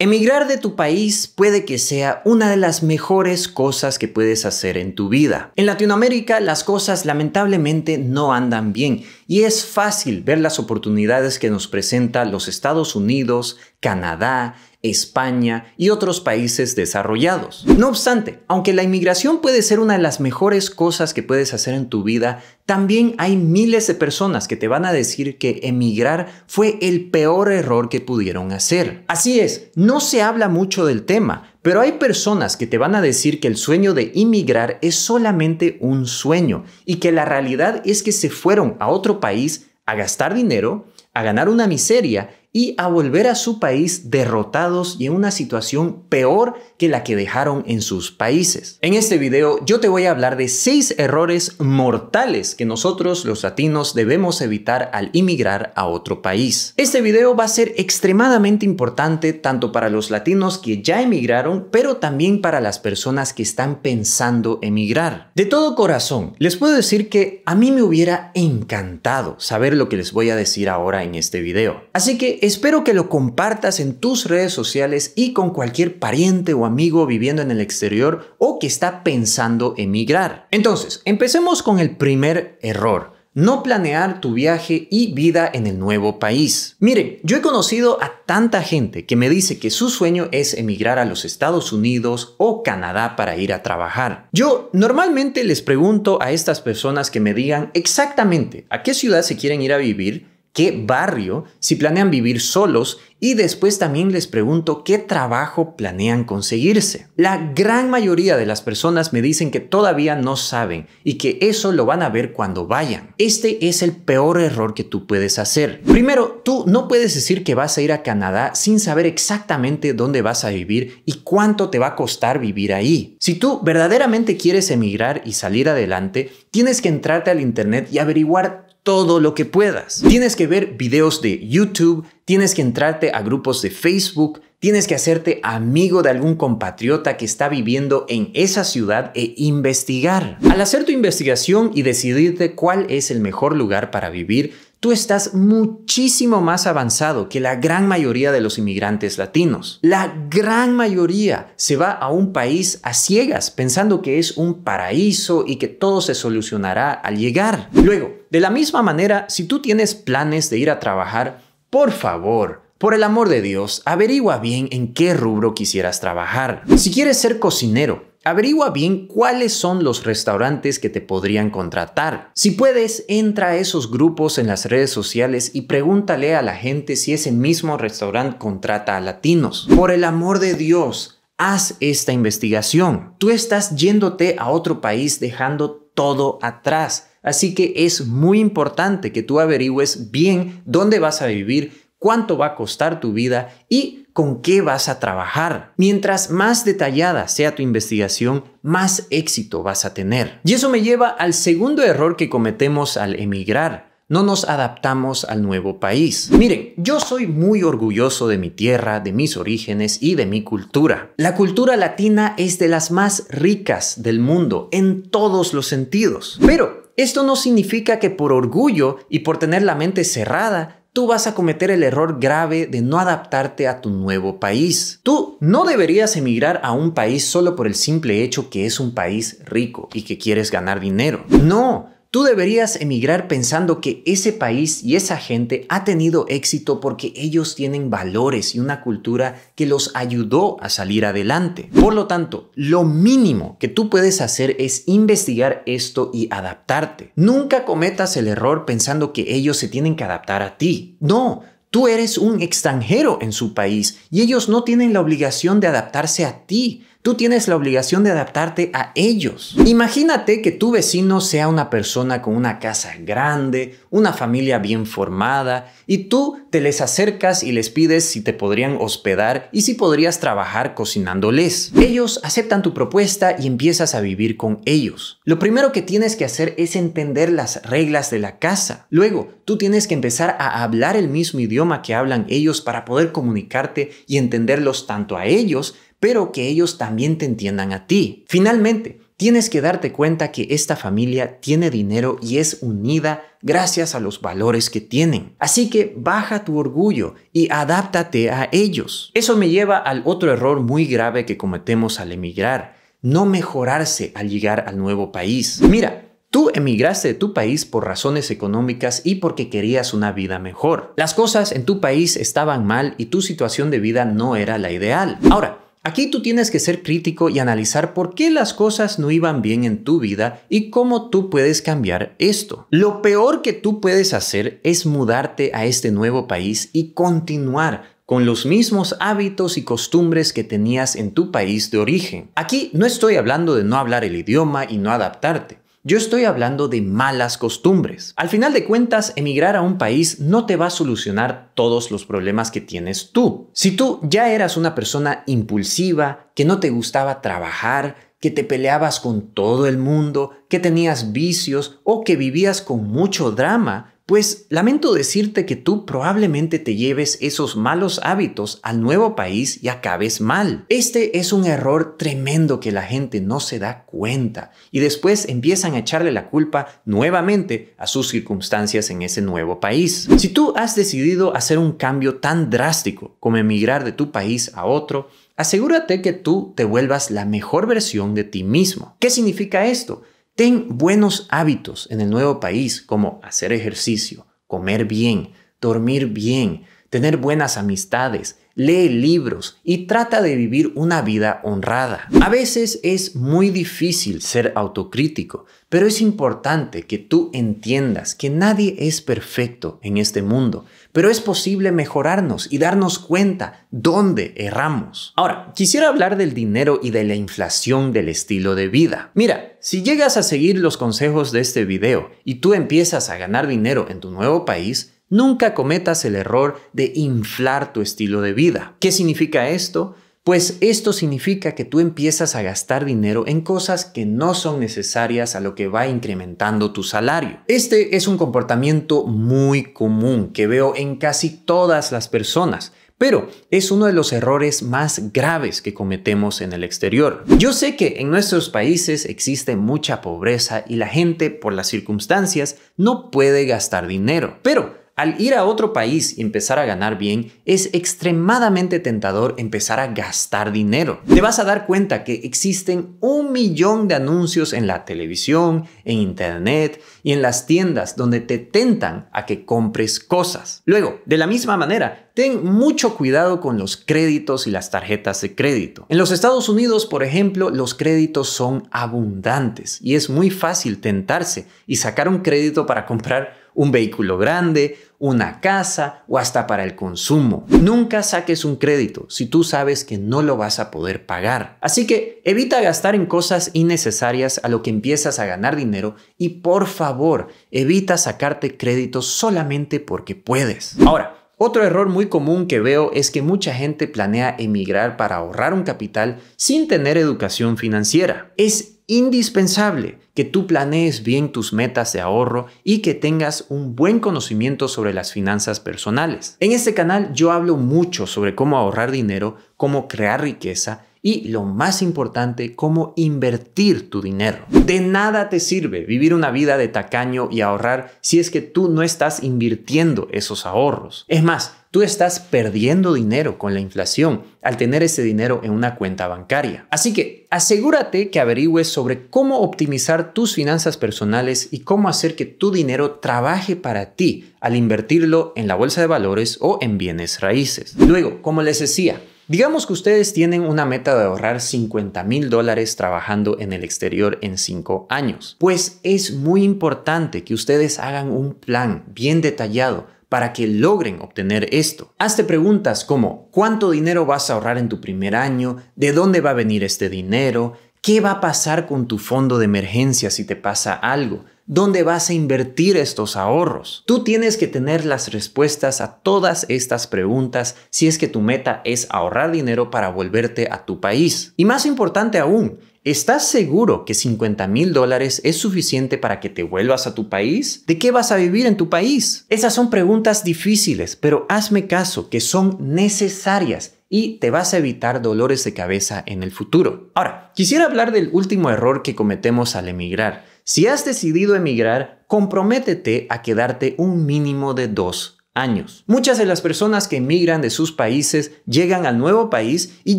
Emigrar de tu país puede que sea una de las mejores cosas que puedes hacer en tu vida. En Latinoamérica las cosas lamentablemente no andan bien y es fácil ver las oportunidades que nos presenta los Estados Unidos, Canadá, España y otros países desarrollados. No obstante, aunque la inmigración puede ser una de las mejores cosas que puedes hacer en tu vida, también hay miles de personas que te van a decir que emigrar fue el peor error que pudieron hacer. Así es, no se habla mucho del tema, pero hay personas que te van a decir que el sueño de inmigrar es solamente un sueño y que la realidad es que se fueron a otro país a gastar dinero, a ganar una miseria y a volver a su país derrotados y en una situación peor que la que dejaron en sus países. En este video yo te voy a hablar de 6 errores mortales que nosotros los latinos debemos evitar al emigrar a otro país. Este video va a ser extremadamente importante tanto para los latinos que ya emigraron, pero también para las personas que están pensando emigrar. De todo corazón, les puedo decir que a mí me hubiera encantado saber lo que les voy a decir ahora en este video. Así que Espero que lo compartas en tus redes sociales y con cualquier pariente o amigo viviendo en el exterior o que está pensando emigrar. Entonces, empecemos con el primer error no planear tu viaje y vida en el nuevo país. Miren, yo he conocido a tanta gente que me dice que su sueño es emigrar a los Estados Unidos o Canadá para ir a trabajar. Yo normalmente les pregunto a estas personas que me digan exactamente a qué ciudad se quieren ir a vivir qué barrio, si planean vivir solos y después también les pregunto qué trabajo planean conseguirse. La gran mayoría de las personas me dicen que todavía no saben y que eso lo van a ver cuando vayan. Este es el peor error que tú puedes hacer. Primero, tú no puedes decir que vas a ir a Canadá sin saber exactamente dónde vas a vivir y cuánto te va a costar vivir ahí. Si tú verdaderamente quieres emigrar y salir adelante, tienes que entrarte al internet y averiguar todo lo que puedas. Tienes que ver videos de YouTube, tienes que entrarte a grupos de Facebook, tienes que hacerte amigo de algún compatriota que está viviendo en esa ciudad e investigar. Al hacer tu investigación y decidirte cuál es el mejor lugar para vivir, tú estás muchísimo más avanzado que la gran mayoría de los inmigrantes latinos. La gran mayoría se va a un país a ciegas, pensando que es un paraíso y que todo se solucionará al llegar. Luego, de la misma manera, si tú tienes planes de ir a trabajar, por favor, por el amor de Dios, averigua bien en qué rubro quisieras trabajar. Si quieres ser cocinero, Averigua bien cuáles son los restaurantes que te podrían contratar. Si puedes, entra a esos grupos en las redes sociales y pregúntale a la gente si ese mismo restaurante contrata a latinos. Por el amor de Dios, haz esta investigación. Tú estás yéndote a otro país dejando todo atrás. Así que es muy importante que tú averigües bien dónde vas a vivir, cuánto va a costar tu vida y con qué vas a trabajar. Mientras más detallada sea tu investigación, más éxito vas a tener. Y eso me lleva al segundo error que cometemos al emigrar. No nos adaptamos al nuevo país. Miren, yo soy muy orgulloso de mi tierra, de mis orígenes y de mi cultura. La cultura latina es de las más ricas del mundo en todos los sentidos. Pero esto no significa que por orgullo y por tener la mente cerrada tú vas a cometer el error grave de no adaptarte a tu nuevo país. Tú no deberías emigrar a un país solo por el simple hecho que es un país rico y que quieres ganar dinero. No, Tú deberías emigrar pensando que ese país y esa gente ha tenido éxito porque ellos tienen valores y una cultura que los ayudó a salir adelante. Por lo tanto, lo mínimo que tú puedes hacer es investigar esto y adaptarte. Nunca cometas el error pensando que ellos se tienen que adaptar a ti. No. Tú eres un extranjero en su país y ellos no tienen la obligación de adaptarse a ti, Tú tienes la obligación de adaptarte a ellos. Imagínate que tu vecino sea una persona con una casa grande, una familia bien formada, y tú te les acercas y les pides si te podrían hospedar y si podrías trabajar cocinándoles. Ellos aceptan tu propuesta y empiezas a vivir con ellos. Lo primero que tienes que hacer es entender las reglas de la casa. Luego, tú tienes que empezar a hablar el mismo idioma que hablan ellos para poder comunicarte y entenderlos tanto a ellos pero que ellos también te entiendan a ti. Finalmente, tienes que darte cuenta que esta familia tiene dinero y es unida gracias a los valores que tienen. Así que baja tu orgullo y adáptate a ellos. Eso me lleva al otro error muy grave que cometemos al emigrar, no mejorarse al llegar al nuevo país. Mira, Tú emigraste de tu país por razones económicas y porque querías una vida mejor. Las cosas en tu país estaban mal y tu situación de vida no era la ideal. Ahora, Aquí tú tienes que ser crítico y analizar por qué las cosas no iban bien en tu vida y cómo tú puedes cambiar esto. Lo peor que tú puedes hacer es mudarte a este nuevo país y continuar con los mismos hábitos y costumbres que tenías en tu país de origen. Aquí no estoy hablando de no hablar el idioma y no adaptarte. Yo estoy hablando de malas costumbres. Al final de cuentas, emigrar a un país no te va a solucionar todos los problemas que tienes tú. Si tú ya eras una persona impulsiva, que no te gustaba trabajar, que te peleabas con todo el mundo, que tenías vicios o que vivías con mucho drama, pues lamento decirte que tú probablemente te lleves esos malos hábitos al nuevo país y acabes mal. Este es un error tremendo que la gente no se da cuenta y después empiezan a echarle la culpa nuevamente a sus circunstancias en ese nuevo país. Si tú has decidido hacer un cambio tan drástico como emigrar de tu país a otro, asegúrate que tú te vuelvas la mejor versión de ti mismo. ¿Qué significa esto? Ten buenos hábitos en el nuevo país como hacer ejercicio, comer bien, dormir bien, tener buenas amistades, lee libros y trata de vivir una vida honrada. A veces es muy difícil ser autocrítico, pero es importante que tú entiendas que nadie es perfecto en este mundo, pero es posible mejorarnos y darnos cuenta dónde erramos. Ahora, quisiera hablar del dinero y de la inflación del estilo de vida. Mira, si llegas a seguir los consejos de este video y tú empiezas a ganar dinero en tu nuevo país, Nunca cometas el error de inflar tu estilo de vida. ¿Qué significa esto? Pues esto significa que tú empiezas a gastar dinero en cosas que no son necesarias a lo que va incrementando tu salario. Este es un comportamiento muy común que veo en casi todas las personas. Pero es uno de los errores más graves que cometemos en el exterior. Yo sé que en nuestros países existe mucha pobreza y la gente, por las circunstancias, no puede gastar dinero. Pero al ir a otro país y empezar a ganar bien, es extremadamente tentador empezar a gastar dinero. Te vas a dar cuenta que existen un millón de anuncios en la televisión, en internet y en las tiendas donde te tentan a que compres cosas. Luego, de la misma manera, ten mucho cuidado con los créditos y las tarjetas de crédito. En los Estados Unidos, por ejemplo, los créditos son abundantes y es muy fácil tentarse y sacar un crédito para comprar un vehículo grande, una casa o hasta para el consumo. Nunca saques un crédito si tú sabes que no lo vas a poder pagar. Así que evita gastar en cosas innecesarias a lo que empiezas a ganar dinero y por favor evita sacarte crédito solamente porque puedes. Ahora, otro error muy común que veo es que mucha gente planea emigrar para ahorrar un capital sin tener educación financiera. Es indispensable que tú planees bien tus metas de ahorro y que tengas un buen conocimiento sobre las finanzas personales. En este canal yo hablo mucho sobre cómo ahorrar dinero, cómo crear riqueza y lo más importante, cómo invertir tu dinero. De nada te sirve vivir una vida de tacaño y ahorrar si es que tú no estás invirtiendo esos ahorros. Es más, tú estás perdiendo dinero con la inflación al tener ese dinero en una cuenta bancaria. Así que asegúrate que averigües sobre cómo optimizar tus finanzas personales y cómo hacer que tu dinero trabaje para ti al invertirlo en la bolsa de valores o en bienes raíces. Luego, como les decía, Digamos que ustedes tienen una meta de ahorrar 50 mil dólares trabajando en el exterior en 5 años. Pues es muy importante que ustedes hagan un plan bien detallado para que logren obtener esto. Hazte preguntas como ¿cuánto dinero vas a ahorrar en tu primer año? ¿De dónde va a venir este dinero? ¿Qué va a pasar con tu fondo de emergencia si te pasa algo? ¿Dónde vas a invertir estos ahorros? Tú tienes que tener las respuestas a todas estas preguntas si es que tu meta es ahorrar dinero para volverte a tu país. Y más importante aún, ¿Estás seguro que 50 mil dólares es suficiente para que te vuelvas a tu país? ¿De qué vas a vivir en tu país? Esas son preguntas difíciles, pero hazme caso que son necesarias y te vas a evitar dolores de cabeza en el futuro. Ahora, quisiera hablar del último error que cometemos al emigrar si has decidido emigrar, comprométete a quedarte un mínimo de dos años. Muchas de las personas que emigran de sus países llegan al nuevo país y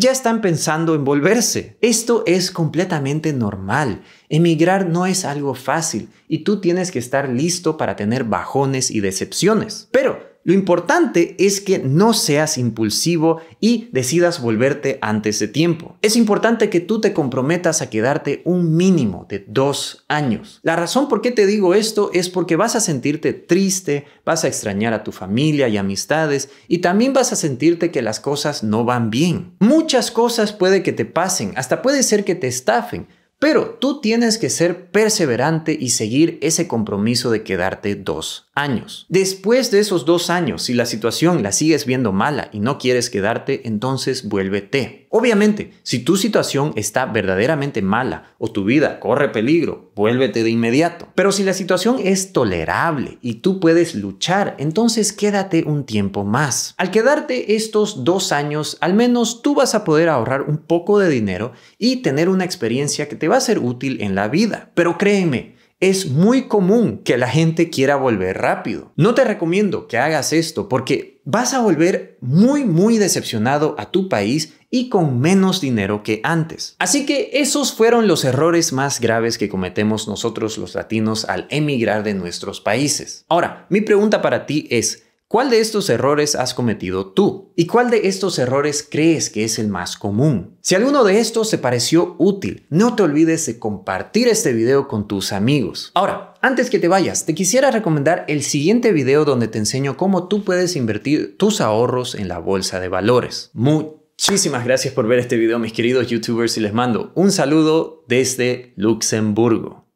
ya están pensando en volverse. Esto es completamente normal. Emigrar no es algo fácil y tú tienes que estar listo para tener bajones y decepciones. Pero lo importante es que no seas impulsivo y decidas volverte antes de tiempo. Es importante que tú te comprometas a quedarte un mínimo de dos años. La razón por qué te digo esto es porque vas a sentirte triste, vas a extrañar a tu familia y amistades y también vas a sentirte que las cosas no van bien. Muchas cosas puede que te pasen, hasta puede ser que te estafen, pero tú tienes que ser perseverante y seguir ese compromiso de quedarte dos Después de esos dos años, si la situación la sigues viendo mala y no quieres quedarte, entonces vuélvete. Obviamente, si tu situación está verdaderamente mala o tu vida corre peligro, vuélvete de inmediato. Pero si la situación es tolerable y tú puedes luchar, entonces quédate un tiempo más. Al quedarte estos dos años, al menos tú vas a poder ahorrar un poco de dinero y tener una experiencia que te va a ser útil en la vida. Pero créeme, es muy común que la gente quiera volver rápido. No te recomiendo que hagas esto porque vas a volver muy muy decepcionado a tu país y con menos dinero que antes. Así que esos fueron los errores más graves que cometemos nosotros los latinos al emigrar de nuestros países. Ahora, mi pregunta para ti es, ¿Cuál de estos errores has cometido tú? ¿Y cuál de estos errores crees que es el más común? Si alguno de estos te pareció útil, no te olvides de compartir este video con tus amigos. Ahora, antes que te vayas, te quisiera recomendar el siguiente video donde te enseño cómo tú puedes invertir tus ahorros en la bolsa de valores. Muchísimas gracias por ver este video, mis queridos youtubers, y les mando un saludo desde Luxemburgo.